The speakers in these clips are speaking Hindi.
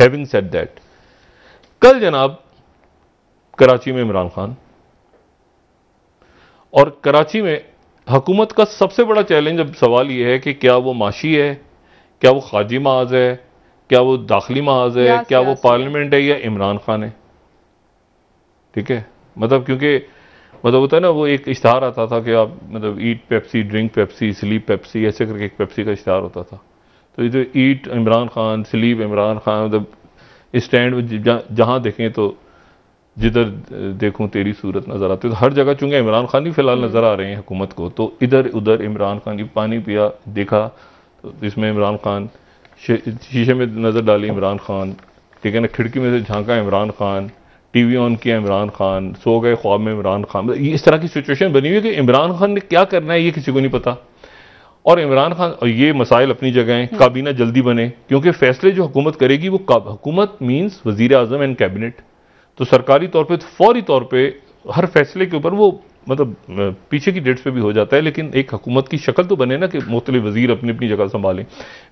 हैविंग सेट दैट कल जनाब कराची में इमरान खान और कराची में हुकूमत का सबसे बड़ा चैलेंज अब सवाल यह है कि क्या वो माशी है क्या वो खाजी महाज है क्या वो दाखिली महाज है क्या वो पार्लियामेंट है या इमरान खान है ठीक है मतलब क्योंकि मतलब होता है ना वो एक इश्तहार आता था कि आप मतलब eat Pepsi drink Pepsi sleep Pepsi ऐसे करके एक पेप्सी का इश्तहार होता था तो इधर ईट इमरान खान सलीब इमरान खान मतलब स्टैंड में जहाँ देखें तो जिधर देखूँ तेरी सूरत नज़र आती है तो हर जगह चूँकि इमरान खान ही फ़िलहाल हम्म। नज़र आ रहे हैं हुकूमत को तो इधर उधर इमरान खान की पानी पिया देखा तो इसमें इमरान खान शीशे में नज़र डाली इमरान खान ठीक है ना खिड़की में से झांका इमरान खान टीवी ऑन किया इमरान खान सो गए ख्वाब में इमरान खान मतलब इस तरह की सिचुएशन बनी हुई है कि इमरान खान ने क्या करना है ये किसी को नहीं पता और इमरान खान और ये मसाइल अपनी जगह हैं हम्म। काबीना जल्दी बने क्योंकि फैसले जो हुकूमत करेगी वो हुकूमत मीन्स वजीर अजम एंड कैबिनेट तो सरकारी तौर पर तो फौरी तौर पर हर फैसले के ऊपर वो मतलब पीछे की डेट्स पे भी हो जाता है लेकिन एक हुकूमत की शक्ल तो बने ना कि मुख्तलि वजीर अपनी अपनी जगह संभालें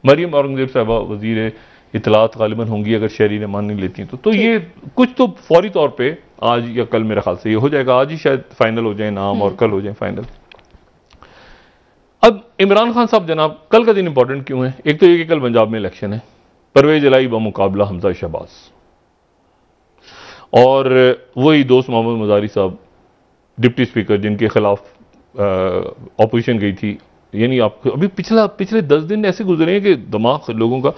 मरियम औरंगजेब साहबा वजीर इतलात गालिबा होंगी अगर शहरी ने मान नहीं लेती तो तो ये कुछ तो फौरी तौर पर आज या कल मेरे ख्याल से ये हो जाएगा आज ही शायद फाइनल हो जाए नाम हम्म। और कल हो जाए फाइनल इमरान खान साहब जनाब कल का दिन इंपॉर्टेंट क्यों है एक तो ये कि कल पंजाब में इलेक्शन है परवेज इलाई बमुकाबला हमजा शहबाज और वही दोस्त मोहम्मद मजारी साहब डिप्टी स्पीकर जिनके खिलाफ ऑपोजिशन गई थी यानी आपको अभी पिछला पिछले दस दिन ऐसे गुजरे हैं कि दिमाग लोगों का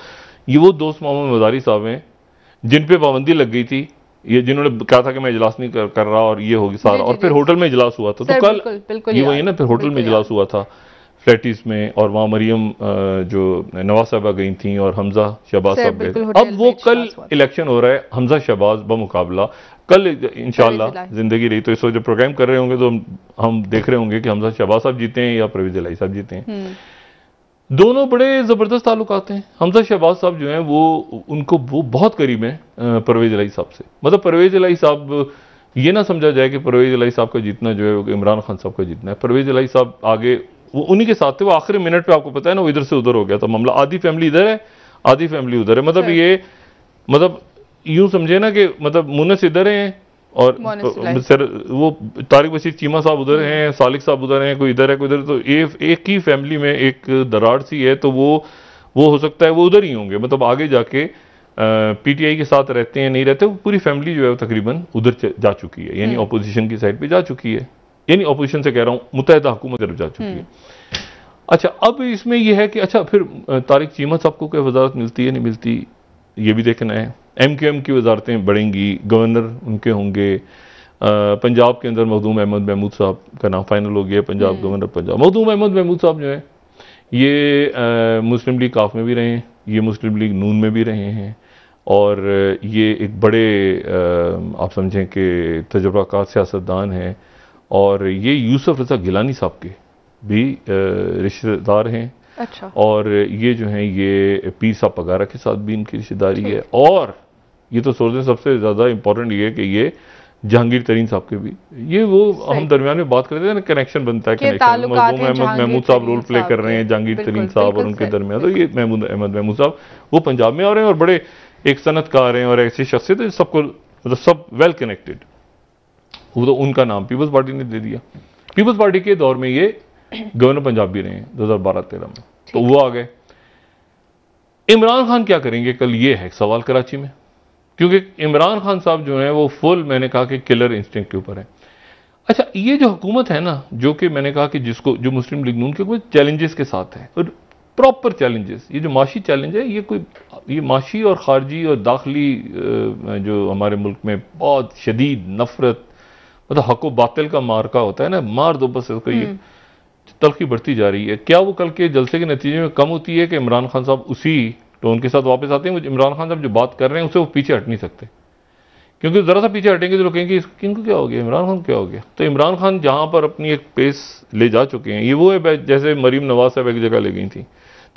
ये वो दोस्त मोहम्मद मजारी साहब हैं जिन पे पाबंदी लग गई थी ये जिन्होंने कहा था कि मैं इजलास नहीं कर, कर रहा और ये होगी सारा और फिर होटल में इजलास हुआ था तो कल ये वही ना फिर होटल में इजलास हुआ था फ्लैटिस में और वहाँ मरियम जो नवाज साहबा गई थी और हमजा शहबाज साहब गए अब वो कल इलेक्शन हो रहा है हमजा शहबाज मुकाबला कल इंशाला जिंदगी रही तो इस वक्त जब प्रोग्राम कर रहे होंगे तो हम देख रहे होंगे कि हमजा शहबाज साहब जीते हैं या परवेज अलाई साहब जीते हैं हम्म। दोनों बड़े ज़बरदस्त ताल्लुक हैं हमजा शहबाज साहब जो हैं वो उनको वो बहुत करीब हैं परवेज अलाई साहब से मतलब परवेज अलाई साहब ये ना समझा जाए कि परवेज अलाई साहब का जीतना जो है इमरान खान साहब का जीतना है परवेज अलाई साहब आगे वो उन्हीं के साथ थे वो आखिरी मिनट पे आपको पता है ना वो इधर से उधर हो गया था मामला आधी फैमिली इधर है आधी फैमिली उधर है मतलब अच्छा। ये मतलब यूं समझे ना कि मतलब मुनस इधर हैं और सर वो तारिक बशीर चीमा साहब उधर हम्म। हैं सालिक साहब उधर हैं कोई इधर है कोई इधर तो ए, एक ही फैमिली में एक दरार सी है तो वो वो हो सकता है वो उधर ही होंगे मतलब आगे जाके पीटीआई के साथ रहते हैं नहीं रहते पूरी फैमिली जो है तकरीबन उधर जा चुकी है यानी अपोजिशन हम्म। की साइड पे जा चुकी है यानी अपोजिशन से कह रहा हूँ मुतहदा हुकूमत अरब जा चुकी है हम्म। अच्छा अब इसमें यह है कि अच्छा फिर तारिक चीमा साहब को कोई वजारत मिलती है नहीं मिलती ये भी देखना है एम क्यू एम की वजारतें बढ़ेंगी गवर्नर उनके होंगे पंजाब के अंदर मखदूम अहमद महमूद साहब का नाम फाइनल हो गया पंजाब हम्म। गवर्नर पंजाब मखदूम अहमद महमूद साहब जो है ये मुस्लिम लीग काफ में भी रहे हैं ये मुस्लिम लीग नून में भी रहे हैं और ये एक बड़े आप समझें कि तजुर्बाकार सियासतदान हैं और ये यूसुफ रजा गिलानी साहब के भी रिश्तेदार हैं अच्छा और ये जो हैं ये पीर साहब पगारा के साथ भी इनकी रिश्तेदारी है और ये तो सोच रहे सबसे ज़्यादा इंपॉर्टेंट ये है कि ये जहांगीर तरीन साहब के भी ये वो हम दरमियान में बात करते हैं ना कनेक्शन बनता है कनेक्शन अहमद महमूद साहब रोल प्ले कर रहे हैं जहांगीर तरीन साहब और उनके दरमियान तो ये महमूद अहमद महमूद साहब वो पंजाब में आ रहे हैं और बड़े एक सनतकार हैं और ऐसी शख्सियत सबको मतलब सब वेल कनेक्टेड वो तो उनका नाम पीपल्स पार्टी ने दे दिया पीपल्स पार्टी के दौर में ये गवर्नर पंजाब भी रहे हैं दो हज़ार बारह तेरह में तो वो आ गए इमरान खान क्या करेंगे कल ये है सवाल कराची में क्योंकि इमरान खान साहब जो है वो फुल मैंने कहा कि किलर इंस्टिंग के ऊपर है अच्छा ये जो हुकूमत है ना जो कि मैंने कहा कि जिसको जो मुस्लिम लीग नून के कोई चैलेंजेस के साथ है और प्रॉपर चैलेंजेस ये जो माशी चैलेंज है ये कोई ये माशी और खारजी और दाखिली जो हमारे मुल्क में बहुत शदीद नफरत मतलब हक बातिल का मारका होता है ना मार दो बस इसको ये हम्म। तलखी बढ़ती जा रही है क्या वो कल के जलसे के नतीजे में कम होती है कि इमरान खान साहब उसी टोन के साथ वापस आते हैं इमरान खान साहब जो बात कर रहे हैं उसे वो पीछे हट नहीं सकते क्योंकि ज़रा सा पीछे हटेंगे तो कहेंगे किनको क्या हो गया इमरान खान क्या हो गया तो इमरान खान जहाँ पर अपनी एक पेस ले जा चुके हैं ये वो है जैसे मरीम नवाज साहब एक जगह ले गई थी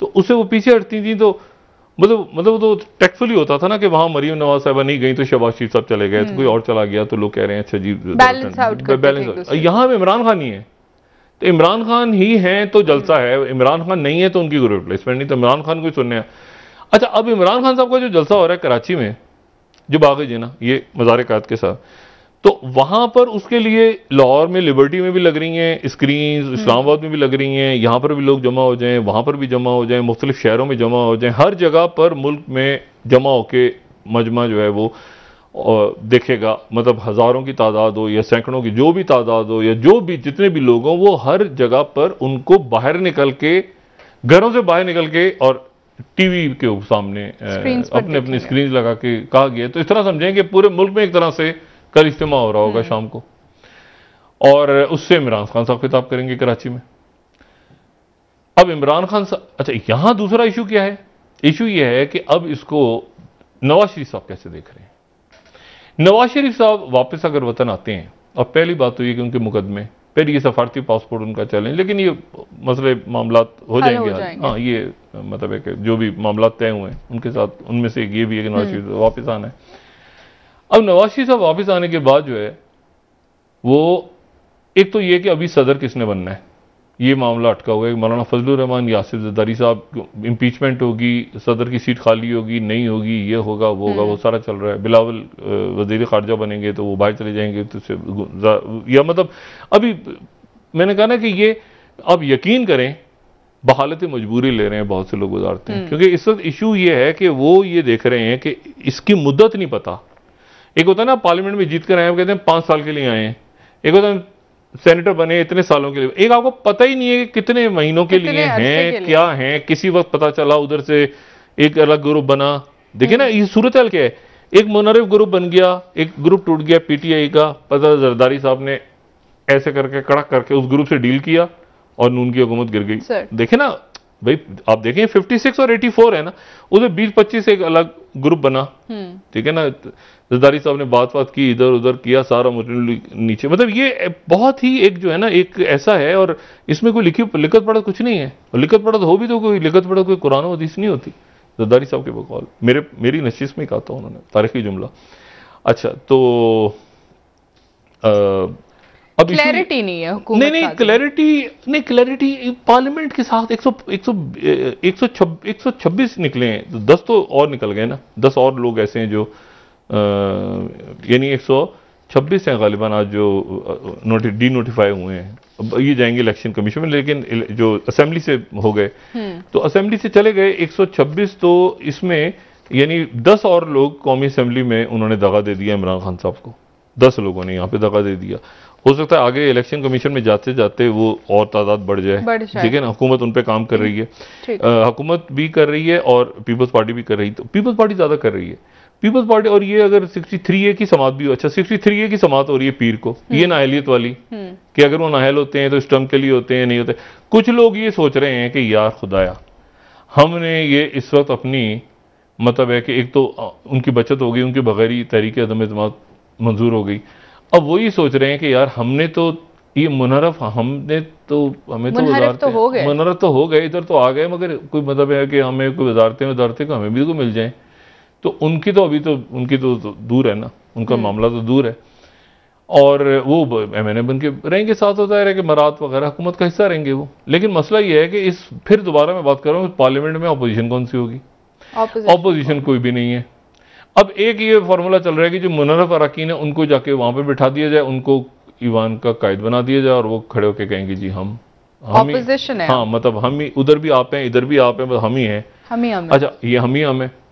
तो उसे वो पीछे हटती थी तो मतलब मतलब तो टेक्सफुली होता था ना कि वहाँ मरीम नवाज साहबा नहीं गई तो शबाज शरीफ साहब चले गए तो हम्म। कोई और चला गया तो लोग कह रहे हैं अच्छा जी बैलेंस यहां यहाँ इमरान खान ही है तो इमरान खान ही हैं तो जलसा हम्म। है इमरान खान नहीं है तो उनकी कोई रिप्लेसमेंट नहीं तो इमरान खान को सुनने अच्छा अब इमरान खान साहब का जो जलसा हो रहा है कराची में जो बागी जी ना ये मजार कायद के साथ तो वहां पर उसके लिए लाहौर में लिबर्टी में भी लग रही हैं स्क्रीन हम्म। इस्लामाबाद में भी लग रही हैं यहाँ पर भी लोग जमा हो जाएं वहां पर भी जमा हो जाएं मुख्तलिफ शहरों में जमा हो जाएं हर जगह पर मुल्क में जमा होके मजमा जो है वो देखेगा मतलब हज़ारों की तादाद हो या सैकड़ों की जो भी तादाद हो या जो भी जितने भी लोग हों वो हर जगह पर उनको बाहर निकल के घरों से बाहर निकल के और टीवी के सामने अपने अपने स्क्रीन लगा के कहा गया तो इस तरह समझें कि पूरे मुल्क में एक तरह से कल इज्तम हो रहा होगा हम्म। शाम को और उससे इमरान खान साहब खिताब करेंगे कराची में अब इमरान खान साहब अच्छा यहां दूसरा इशू क्या है इशू यह है कि अब इसको नवाज शरीफ साहब कैसे देख रहे हैं नवाज शरीफ साहब वापस अगर वतन आते हैं और पहली बात तो ये कि उनके मुकदमे फिर ये सफारती पासपोर्ट उनका चैलेंज लेकिन ये मसले मामला हो जाएंगे हाँ ये मतलब है कि जो भी मामला तय हुए हैं उनके साथ उनमें से ये भी है कि नवाज हम्म। शरीफ वापस आना है अब नवाज शरीफ साहब वापस आने के बाद जो है वो एक तो ये कि अभी सदर किसने बनना है ये मामला अटका हुआ है मौलाना फजलरहमान यासिफ जदारी साहब इम्पीचमेंट होगी सदर की सीट खाली होगी नहीं होगी ये होगा वो होगा वो हम्म। सारा चल रहा है बिलावल वजीर खारजा बनेंगे तो वो बाहर चले जाएंगे तो या मतलब अभी मैंने कहा ना कि ये आप यकीन करें बहालत मजबूरी ले रहे हैं बहुत से लोग गुजारते हैं हम्म। क्योंकि इस वक्त इशू ये है कि वो ये देख रहे हैं कि इसकी मुद्दत नहीं पता एक होता है ना पार्लियामेंट में जीत कर आए कहते हैं पांच साल के लिए आए हैं एक होता है सेनेटर बने इतने सालों के लिए एक आपको पता ही नहीं है कि कितने महीनों के लिए हैं क्या है किसी वक्त पता चला उधर से एक अलग ग्रुप बना देखिए ना हम्म। ये सूरत हाल क्या है एक मुनरफ ग्रुप बन गया एक ग्रुप टूट गया पीटीआई का पता जरदारी साहब ने ऐसे करके कड़क करके उस ग्रुप से डील किया और नून की हुकूमत गिर गई देखे ना भाई आप देखें 56 और 84 है ना उधर 20-25 एक अलग ग्रुप बना हम्म। ठीक है ना जदारी साहब ने बात बात की इधर उधर किया सारा मुस्लिम लीग नीचे मतलब ये बहुत ही एक जो है ना एक ऐसा है और इसमें कोई लिखी लिखत पढ़त कुछ नहीं है और लिखत पढ़त हो भी तो कोई लिखत पढ़त कोई कुरान वदीस नहीं होती जदारी साहब के बकौल मेरे मेरी नशीस में कहा था उन्होंने तारीखी जुमला अच्छा तो आ, अब क्लैरिटी नहीं है नहीं नहीं क्लैरिटी नहीं क्लैरिटी पार्लियामेंट के साथ एक सौ एक सौ एक सौ एक सौ छब्बीस निकले हैं तो दस तो और निकल गए ना दस और लोग ऐसे हैं जो यानी एक सौ छब्बीस हैं गालिबा आज जो नोटि, डी नोटिफाई हुए हैं अब ये जाएंगे इलेक्शन कमीशन में लेकिन जो असेंबली से हो गए हम्म। तो असेंबली से चले गए 126 तो इसमें यानी 10 और लोग कौमी असेंबली में उन्होंने दगा दे दिया इमरान खान साहब को 10 लोगों ने यहाँ पे दगा दे दिया हो सकता है आगे इलेक्शन कमीशन में जाते जाते वो और तादाद बढ़ जाए लेकिन हुकूमत उन पर काम कर रही है हम्म, हुकूमत भी कर रही है और पीपल्स पार्टी भी कर रही है तो पीपल्स पार्टी ज़्यादा कर रही है पीपल्स पार्टी और ये अगर 63 ए की समात भी हो अच्छा 63 ए की समात हो रही है पीर को हम्म। ये नाहलियत वाली हम्म। कि अगर वो नाहल होते हैं तो इस टर्म के लिए होते हैं नहीं होते कुछ लोग ये सोच रहे हैं कि यार खुदाया हमने ये इस वक्त अपनी मतलब है कि एक तो उनकी बचत हो गई उनके बगैर ही तहरीक अदम अतमाद मंजूर हो गई अब वो ही सोच रहे हैं कि यार हमने तो ये मुनरफ हमने तो हमें तो वजारत तो हो गए मुनरफ तो हो गए इधर तो आ गए मगर कोई मतलब है कि हमें कोई वजारतें वजारते को हमें भी तो मिल जाए तो उनकी तो अभी तो उनकी तो, तो दूर है ना उनका हम्म। मामला तो दूर है और वो एम एन ए बन के रहेंगे साथ होता है कि मरात वगैरह हुकूमत का हिस्सा रहेंगे वो लेकिन मसला ये है कि इस फिर दोबारा मैं बात कर रहा हूँ पार्लियामेंट में अपोजिशन कौन सी होगी अपोजिशन कोई भी नहीं है अब एक ये फार्मूला चल रहा है कि जो मुनरफ अरकान है उनको जाके वहां पर बिठा दिया जाए उनको ईवान का कायद बना दिया जाए और वो खड़े होकर कहेंगे जी हम हम ही हाँ मतलब हम ही उधर भी आप हैं इधर भी आप हैं हम ही हैं हम ही अच्छा ये हम ही हम हैं